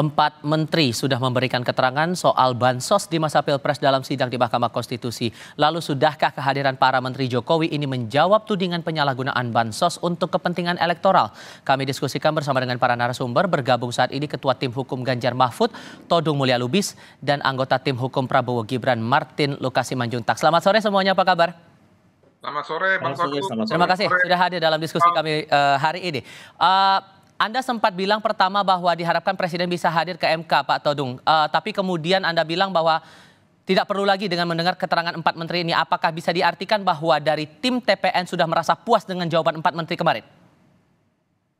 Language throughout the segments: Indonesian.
Empat menteri sudah memberikan keterangan soal bansos di masa pilpres dalam sidang di Mahkamah Konstitusi. Lalu sudahkah kehadiran para menteri Jokowi ini menjawab tudingan penyalahgunaan bansos untuk kepentingan elektoral? Kami diskusikan bersama dengan para narasumber bergabung saat ini Ketua Tim Hukum Ganjar Mahfud, Todung Mulia Lubis, dan anggota Tim Hukum Prabowo Gibran Martin Lukasi Manjuntak. Selamat sore semuanya, apa kabar? Selamat sore, Bang Selamat sore, Terima kasih sudah hadir dalam diskusi kami uh, hari ini. Uh, anda sempat bilang pertama bahwa diharapkan Presiden bisa hadir ke MK, Pak Todung. Uh, tapi kemudian Anda bilang bahwa tidak perlu lagi dengan mendengar keterangan empat menteri ini. Apakah bisa diartikan bahwa dari tim TPN sudah merasa puas dengan jawaban empat menteri kemarin?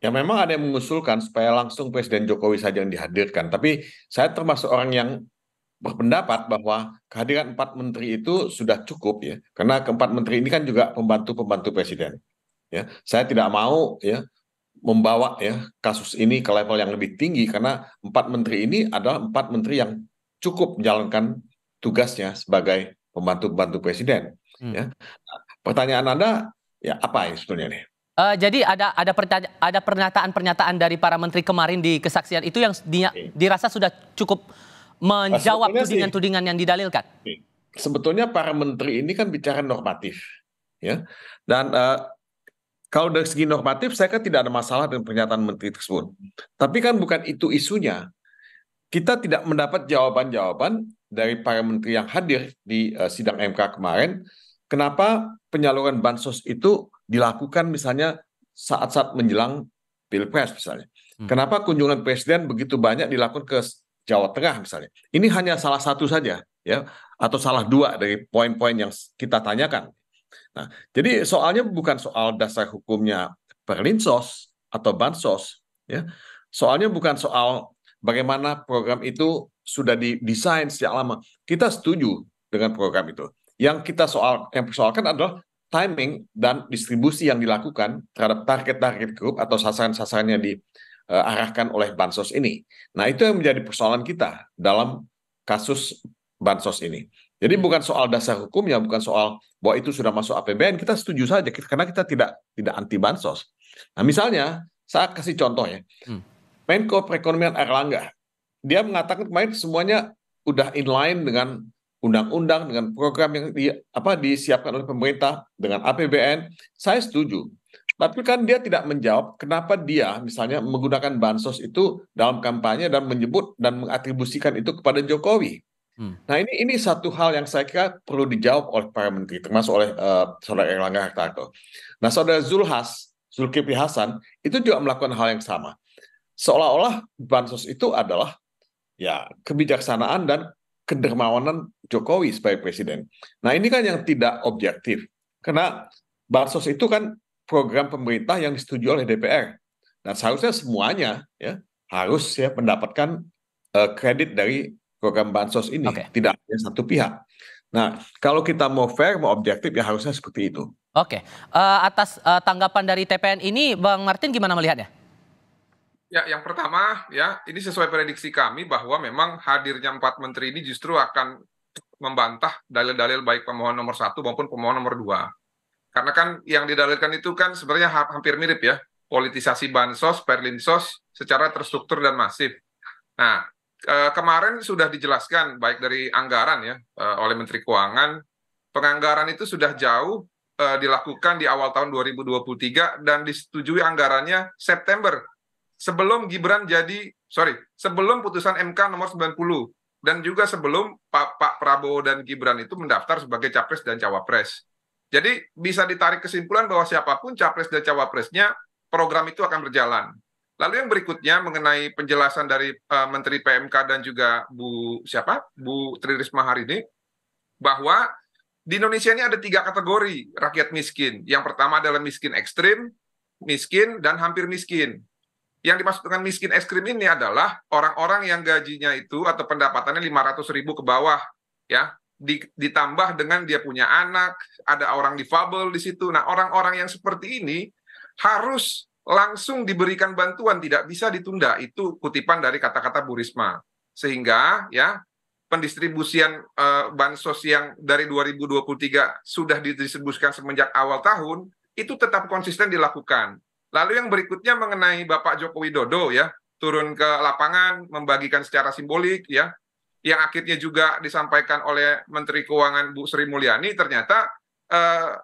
Ya memang ada yang mengusulkan supaya langsung Presiden Jokowi saja yang dihadirkan. Tapi saya termasuk orang yang berpendapat bahwa kehadiran empat menteri itu sudah cukup ya. Karena keempat menteri ini kan juga pembantu-pembantu Presiden. Ya, saya tidak mau ya membawa ya kasus ini ke level yang lebih tinggi karena empat menteri ini adalah empat menteri yang cukup menjalankan tugasnya sebagai pembantu-pembantu presiden. Hmm. Ya. Pertanyaan Anda ya apa ya sebetulnya nih? Uh, jadi ada ada ada pernyataan-pernyataan dari para menteri kemarin di kesaksian itu yang di, dirasa sudah cukup menjawab tudingan-tudingan yang didalilkan. Sebetulnya para menteri ini kan bicara normatif, ya. Dan uh, kalau dari segi normatif, saya kan tidak ada masalah dengan pernyataan menteri tersebut. Tapi kan bukan itu isunya. Kita tidak mendapat jawaban-jawaban dari para menteri yang hadir di uh, sidang MK kemarin. Kenapa penyaluran bansos itu dilakukan misalnya saat-saat menjelang pilpres misalnya? Hmm. Kenapa kunjungan presiden begitu banyak dilakukan ke Jawa Tengah misalnya? Ini hanya salah satu saja ya atau salah dua dari poin-poin yang kita tanyakan. Nah, jadi soalnya bukan soal dasar hukumnya perlinsos atau bansos, ya. Soalnya bukan soal bagaimana program itu sudah didesain sejak lama. Kita setuju dengan program itu. Yang kita soal yang persoalkan adalah timing dan distribusi yang dilakukan terhadap target-target grup atau sasaran-sasarannya diarahkan eh, oleh bansos ini. Nah, itu yang menjadi persoalan kita dalam kasus bansos ini. Jadi hmm. bukan soal dasar hukum ya, bukan soal bahwa itu sudah masuk APBN, kita setuju saja karena kita tidak tidak anti bansos. Nah, misalnya saya kasih contoh ya. Hmm. Menko Perekonomian Erlangga, dia mengatakan kemarin semuanya udah inline dengan undang-undang dengan program yang di, apa disiapkan oleh pemerintah dengan APBN. Saya setuju. Tapi kan dia tidak menjawab kenapa dia misalnya menggunakan bansos itu dalam kampanye dan menyebut dan mengatribusikan itu kepada Jokowi. Hmm. Nah ini ini satu hal yang saya kira perlu dijawab oleh para menteri, termasuk oleh uh, saudara Erlangga Hartarto. Nah saudara Zulhas, Zulkifli Hasan itu juga melakukan hal yang sama. Seolah-olah bansos itu adalah ya kebijaksanaan dan kedermawanan Jokowi sebagai presiden. Nah ini kan yang tidak objektif, karena bansos itu kan program pemerintah yang disetujui oleh DPR. Dan seharusnya semuanya ya harus ya mendapatkan uh, kredit dari program bansos ini okay. tidak hanya satu pihak. Nah, kalau kita mau fair, mau objektif, ya harusnya seperti itu. Oke, okay. uh, eh, atas uh, tanggapan dari TPN ini, Bang Martin gimana melihatnya? Ya, yang pertama ya, ini sesuai prediksi kami bahwa memang hadirnya empat menteri ini justru akan membantah dalil-dalil baik pemohon nomor satu maupun pemohon nomor dua. Karena kan yang didalilkan itu kan sebenarnya hampir mirip ya, politisasi bansos, perlinsos secara terstruktur dan masif. Nah, Eh, kemarin sudah dijelaskan baik dari anggaran ya eh, oleh Menteri Keuangan penganggaran itu sudah jauh eh, dilakukan di awal tahun 2023 dan disetujui anggarannya September sebelum Gibran jadi sorry sebelum putusan MK nomor 90 dan juga sebelum Pak, Pak Prabowo dan Gibran itu mendaftar sebagai capres dan cawapres. Jadi bisa ditarik kesimpulan bahwa siapapun capres dan cawapresnya program itu akan berjalan. Lalu yang berikutnya mengenai penjelasan dari uh, Menteri PMK dan juga Bu siapa? Bu Tri Risma hari ini bahwa di Indonesia ini ada tiga kategori rakyat miskin. Yang pertama adalah miskin ekstrim, miskin, dan hampir miskin. Yang dimaksud dengan miskin ekstrim ini adalah orang-orang yang gajinya itu atau pendapatannya lima ratus ribu ke bawah. ya Ditambah dengan dia punya anak, ada orang difabel di situ. Nah orang-orang yang seperti ini harus langsung diberikan bantuan tidak bisa ditunda itu kutipan dari kata-kata Bu Risma sehingga ya pendistribusian uh, bansos yang dari 2023 sudah didistribusikan semenjak awal tahun itu tetap konsisten dilakukan. Lalu yang berikutnya mengenai Bapak Joko Widodo ya turun ke lapangan membagikan secara simbolik ya yang akhirnya juga disampaikan oleh Menteri Keuangan Bu Sri Mulyani ternyata uh,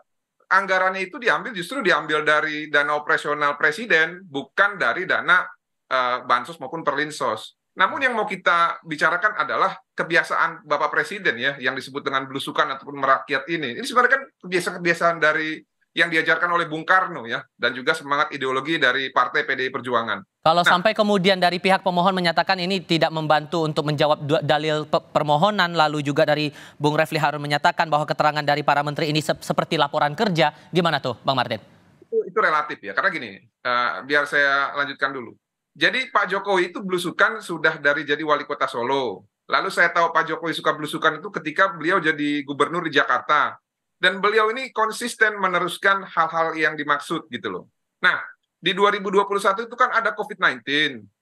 anggarannya itu diambil justru diambil dari dana operasional presiden, bukan dari dana uh, bansos maupun perlinsos. Namun yang mau kita bicarakan adalah kebiasaan Bapak Presiden ya yang disebut dengan belusukan ataupun merakyat ini. Ini sebenarnya kan kebiasaan-kebiasaan dari yang diajarkan oleh Bung Karno ya dan juga semangat ideologi dari Partai PDI Perjuangan. Kalau nah, sampai kemudian dari pihak pemohon menyatakan ini tidak membantu untuk menjawab dalil permohonan lalu juga dari Bung Refli Harun menyatakan bahwa keterangan dari para menteri ini se seperti laporan kerja, gimana tuh Bang Martin? Itu, itu relatif ya karena gini, uh, biar saya lanjutkan dulu. Jadi Pak Jokowi itu belusukan sudah dari jadi wali kota Solo. Lalu saya tahu Pak Jokowi suka belusukan itu ketika beliau jadi gubernur di Jakarta dan beliau ini konsisten meneruskan hal-hal yang dimaksud gitu loh. Nah, di 2021 itu kan ada COVID-19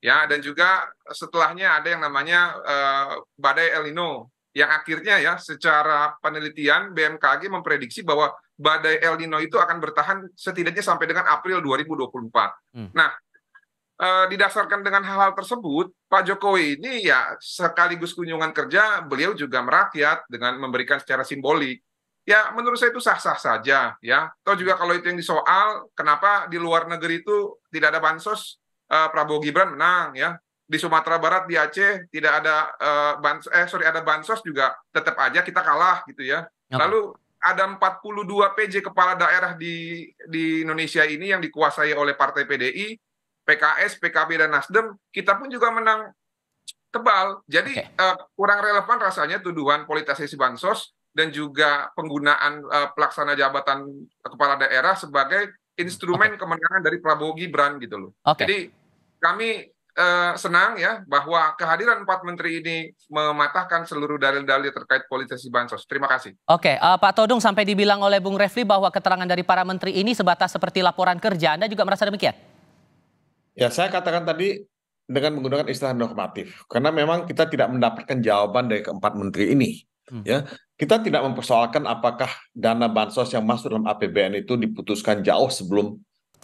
ya dan juga setelahnya ada yang namanya uh, badai El Nino yang akhirnya ya secara penelitian BMKG memprediksi bahwa badai El Nino itu akan bertahan setidaknya sampai dengan April 2024. Hmm. Nah, eh, didasarkan dengan hal-hal tersebut, Pak Jokowi ini ya sekaligus kunjungan kerja, beliau juga merakyat dengan memberikan secara simbolik ya menurut saya itu sah-sah saja ya. Atau juga kalau itu yang disoal, kenapa di luar negeri itu tidak ada bansos uh, Prabowo Gibran menang ya. Di Sumatera Barat di Aceh tidak ada eh, bansos eh sorry ada bansos juga tetap aja kita kalah gitu ya. Lalu ada 42 PJ kepala daerah di di Indonesia ini yang dikuasai oleh Partai PDI, PKS, PKB dan Nasdem, kita pun juga menang tebal. Jadi okay. uh, eh, kurang relevan rasanya tuduhan politisasi bansos dan juga penggunaan uh, pelaksana jabatan kepala daerah sebagai instrumen okay. kemenangan dari Prabowo Gibran gitu loh. Okay. Jadi kami uh, senang ya bahwa kehadiran empat menteri ini mematahkan seluruh dalil-dalil terkait politisasi bansos. Terima kasih. Oke, okay. uh, eh, Pak Todung sampai dibilang oleh Bung Refli bahwa keterangan dari para menteri ini sebatas seperti laporan kerja. Anda juga merasa demikian? Ya, saya katakan tadi dengan menggunakan istilah normatif karena memang kita tidak mendapatkan jawaban dari keempat menteri ini. Hmm. Ya, kita tidak mempersoalkan apakah dana bansos yang masuk dalam APBN itu diputuskan jauh sebelum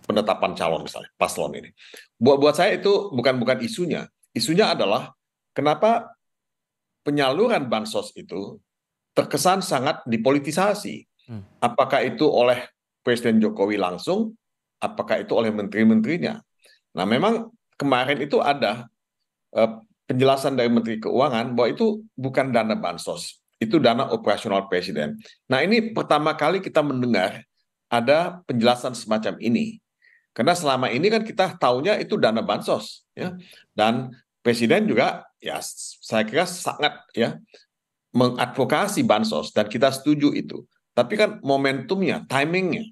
penetapan calon misalnya paslon ini. Buat buat saya itu bukan bukan isunya. Isunya adalah kenapa penyaluran bansos itu terkesan sangat dipolitisasi. Hmm. Apakah itu oleh Presiden Jokowi langsung, apakah itu oleh menteri-menterinya. Nah, memang kemarin itu ada eh, penjelasan dari Menteri Keuangan bahwa itu bukan dana bansos itu dana operasional presiden. Nah ini pertama kali kita mendengar ada penjelasan semacam ini. Karena selama ini kan kita taunya itu dana bansos, ya. Dan presiden juga ya saya kira sangat ya mengadvokasi bansos dan kita setuju itu. Tapi kan momentumnya, timingnya,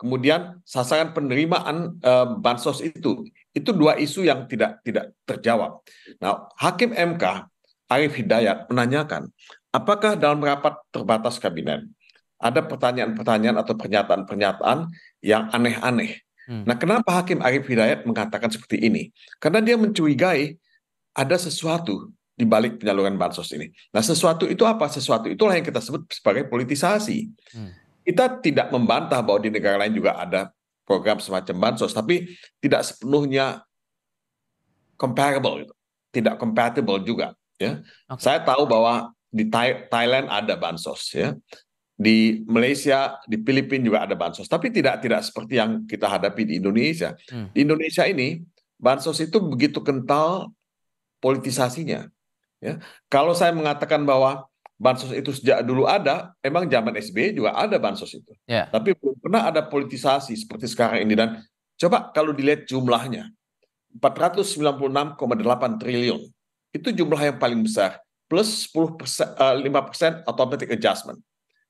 kemudian sasaran penerimaan eh, bansos itu, itu dua isu yang tidak tidak terjawab. Nah, Hakim MK Arief Hidayat menanyakan Apakah dalam rapat terbatas kabinet ada pertanyaan-pertanyaan atau pernyataan-pernyataan yang aneh-aneh? Hmm. Nah, kenapa Hakim Arief Hidayat mengatakan seperti ini? Karena dia mencurigai ada sesuatu di balik penyaluran bansos ini. Nah, sesuatu itu apa? Sesuatu itulah yang kita sebut sebagai politisasi. Hmm. Kita tidak membantah bahwa di negara lain juga ada program semacam bansos, tapi tidak sepenuhnya comparable, tidak compatible juga. Ya, okay. saya tahu bahwa di Thailand ada bansos ya di Malaysia di Filipina juga ada bansos tapi tidak tidak seperti yang kita hadapi di Indonesia hmm. di Indonesia ini bansos itu begitu kental politisasinya ya kalau saya mengatakan bahwa bansos itu sejak dulu ada, emang zaman SBY juga ada bansos itu. Yeah. Tapi belum pernah ada politisasi seperti sekarang ini dan coba kalau dilihat jumlahnya 496,8 triliun. Itu jumlah yang paling besar plus 10 persen, 5 eh, persen automatic adjustment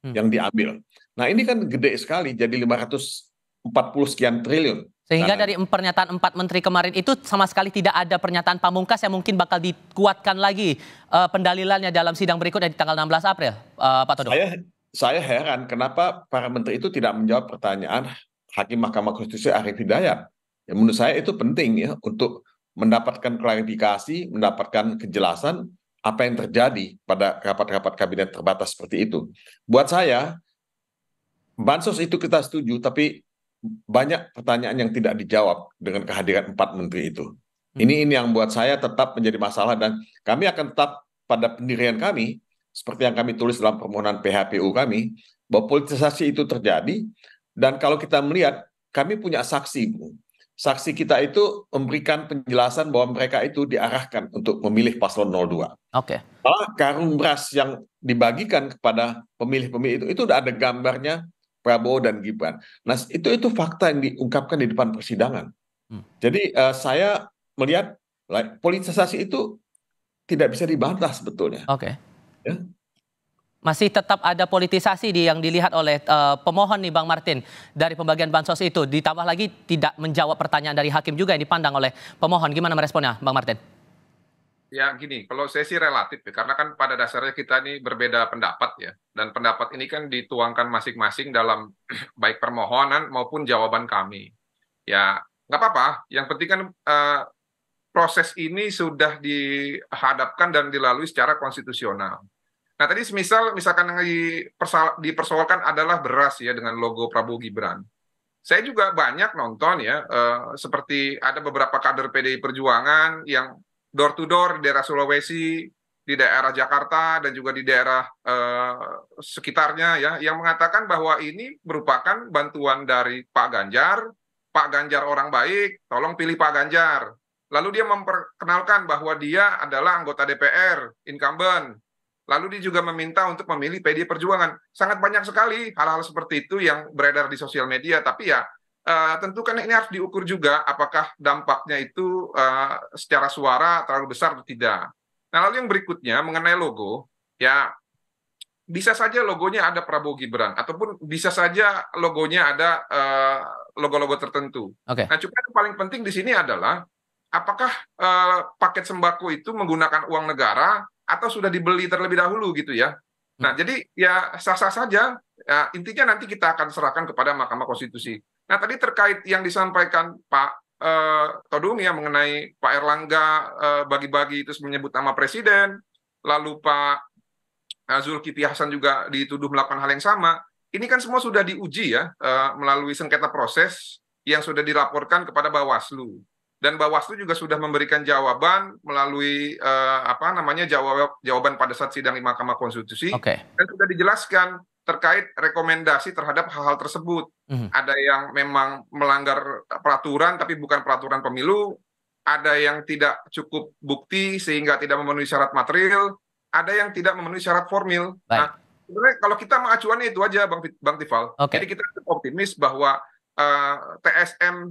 hmm. yang diambil. Nah ini kan gede sekali, jadi 540 sekian triliun. Sehingga nah. dari pernyataan empat menteri kemarin itu sama sekali tidak ada pernyataan pamungkas yang mungkin bakal dikuatkan lagi uh, pendalilannya dalam sidang berikutnya di tanggal 16 April, uh, Pak Todong. Saya, saya heran kenapa para menteri itu tidak menjawab pertanyaan Hakim Mahkamah Konstitusi Arief Hidayat. Ya, menurut saya itu penting ya untuk mendapatkan klarifikasi, mendapatkan kejelasan apa yang terjadi pada rapat-rapat kabinet terbatas seperti itu. Buat saya, bansos itu kita setuju, tapi banyak pertanyaan yang tidak dijawab dengan kehadiran empat menteri itu. Hmm. Ini ini yang buat saya tetap menjadi masalah dan kami akan tetap pada pendirian kami seperti yang kami tulis dalam permohonan PHPU kami bahwa politisasi itu terjadi dan kalau kita melihat kami punya saksi saksi kita itu memberikan penjelasan bahwa mereka itu diarahkan untuk memilih paslon 02. Oke. Okay. Malah karung beras yang dibagikan kepada pemilih-pemilih itu itu udah ada gambarnya Prabowo dan Gibran. Nah, itu itu fakta yang diungkapkan di depan persidangan. Hmm. Jadi uh, saya melihat like, politisasi itu tidak bisa dibantah sebetulnya. Oke. Okay. Ya? masih tetap ada politisasi di yang dilihat oleh uh, pemohon nih Bang Martin dari pembagian bansos itu ditambah lagi tidak menjawab pertanyaan dari hakim juga yang dipandang oleh pemohon gimana meresponnya Bang Martin? Ya gini, kalau saya sih relatif ya, karena kan pada dasarnya kita ini berbeda pendapat ya, dan pendapat ini kan dituangkan masing-masing dalam baik permohonan maupun jawaban kami. Ya nggak apa-apa, yang penting kan uh, proses ini sudah dihadapkan dan dilalui secara konstitusional Nah tadi semisal misalkan yang dipersoalkan adalah beras ya dengan logo Prabowo Gibran. Saya juga banyak nonton ya eh, seperti ada beberapa kader PDI Perjuangan yang door to door di daerah Sulawesi, di daerah Jakarta dan juga di daerah eh, sekitarnya ya yang mengatakan bahwa ini merupakan bantuan dari Pak Ganjar, Pak Ganjar orang baik, tolong pilih Pak Ganjar. Lalu dia memperkenalkan bahwa dia adalah anggota DPR incumbent Lalu dia juga meminta untuk memilih PD Perjuangan. Sangat banyak sekali hal-hal seperti itu yang beredar di sosial media. Tapi ya eh, tentu kan ini harus diukur juga apakah dampaknya itu eh, secara suara terlalu besar atau tidak. Nah lalu yang berikutnya mengenai logo, ya bisa saja logonya ada Prabowo Gibran ataupun bisa saja logonya ada eh, logo-logo uh, tertentu. Okay. Nah cuma yang paling penting di sini adalah apakah uh, paket sembako itu menggunakan uang negara atau sudah dibeli terlebih dahulu gitu ya. Nah, hmm. jadi ya sah-sah saja. Ya, intinya nanti kita akan serahkan kepada Mahkamah Konstitusi. Nah, tadi terkait yang disampaikan Pak eh, Todung ya mengenai Pak Erlangga bagi eh, bagi-bagi itu menyebut nama presiden, lalu Pak eh, Zulkifli Hasan juga dituduh melakukan hal yang sama. Ini kan semua sudah diuji ya eh, melalui sengketa proses yang sudah dilaporkan kepada Bawaslu dan Bawaslu juga sudah memberikan jawaban melalui uh, apa namanya jawab jawaban pada saat sidang di Mahkamah Konstitusi okay. dan sudah dijelaskan terkait rekomendasi terhadap hal-hal tersebut. Mm Ada yang memang melanggar peraturan tapi bukan peraturan pemilu, ada yang tidak cukup bukti sehingga tidak memenuhi syarat material, ada yang tidak memenuhi syarat formil. Baik. Nah, sebenarnya kalau kita mengacuannya itu aja Bang Bang Tifal. Okay. Jadi kita optimis bahwa uh, eh, TSM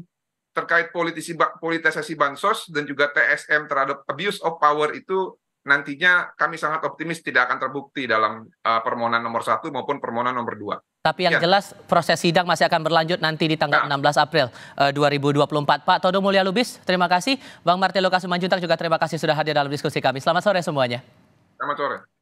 terkait politisi politisasi bansos dan juga TSM terhadap abuse of power itu nantinya kami sangat optimis tidak akan terbukti dalam uh, permohonan nomor satu maupun permohonan nomor dua. Tapi yang ya. jelas proses sidang masih akan berlanjut nanti di tanggal ya. 16 April eh, uh, 2024. Pak Todo Mulia Lubis, terima kasih. Bang Martelo Kasumanjuntak juga terima kasih sudah hadir dalam diskusi kami. Selamat sore semuanya. Selamat sore.